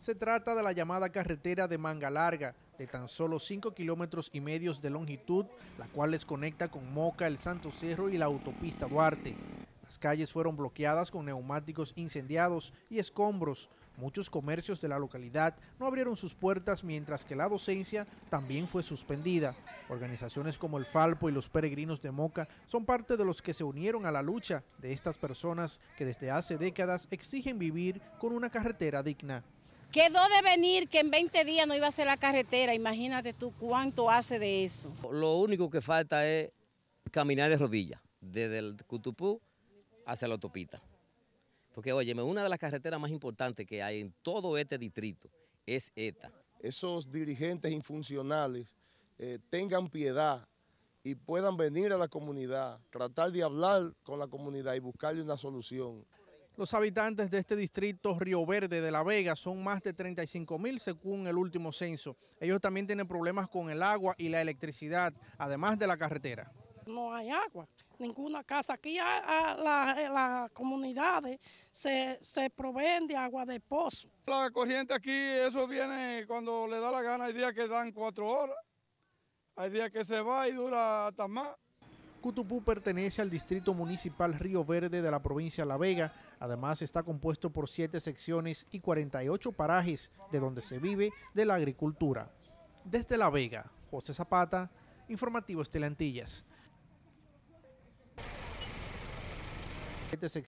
Se trata de la llamada carretera de Manga Larga, de tan solo 5 kilómetros y medios de longitud, la cual les conecta con Moca, el Santo Cerro y la autopista Duarte. Las calles fueron bloqueadas con neumáticos incendiados y escombros. Muchos comercios de la localidad no abrieron sus puertas mientras que la docencia también fue suspendida. Organizaciones como el Falpo y los Peregrinos de Moca son parte de los que se unieron a la lucha de estas personas que desde hace décadas exigen vivir con una carretera digna. Quedó de venir que en 20 días no iba a ser la carretera, imagínate tú cuánto hace de eso. Lo único que falta es caminar de rodillas, desde el Cutupú hacia la autopista. Porque, óyeme, una de las carreteras más importantes que hay en todo este distrito es esta. Esos dirigentes infuncionales eh, tengan piedad y puedan venir a la comunidad, tratar de hablar con la comunidad y buscarle una solución. Los habitantes de este distrito Río Verde de La Vega son más de 35 mil según el último censo. Ellos también tienen problemas con el agua y la electricidad, además de la carretera. No hay agua, ninguna casa. Aquí a, la, eh, las comunidades se, se proveen de agua de pozo. La corriente aquí, eso viene cuando le da la gana. Hay días que dan cuatro horas, hay días que se va y dura hasta más. Cutupú pertenece al Distrito Municipal Río Verde de la provincia La Vega. Además, está compuesto por siete secciones y 48 parajes de donde se vive de la agricultura. Desde La Vega, José Zapata, Informativo Estelantillas.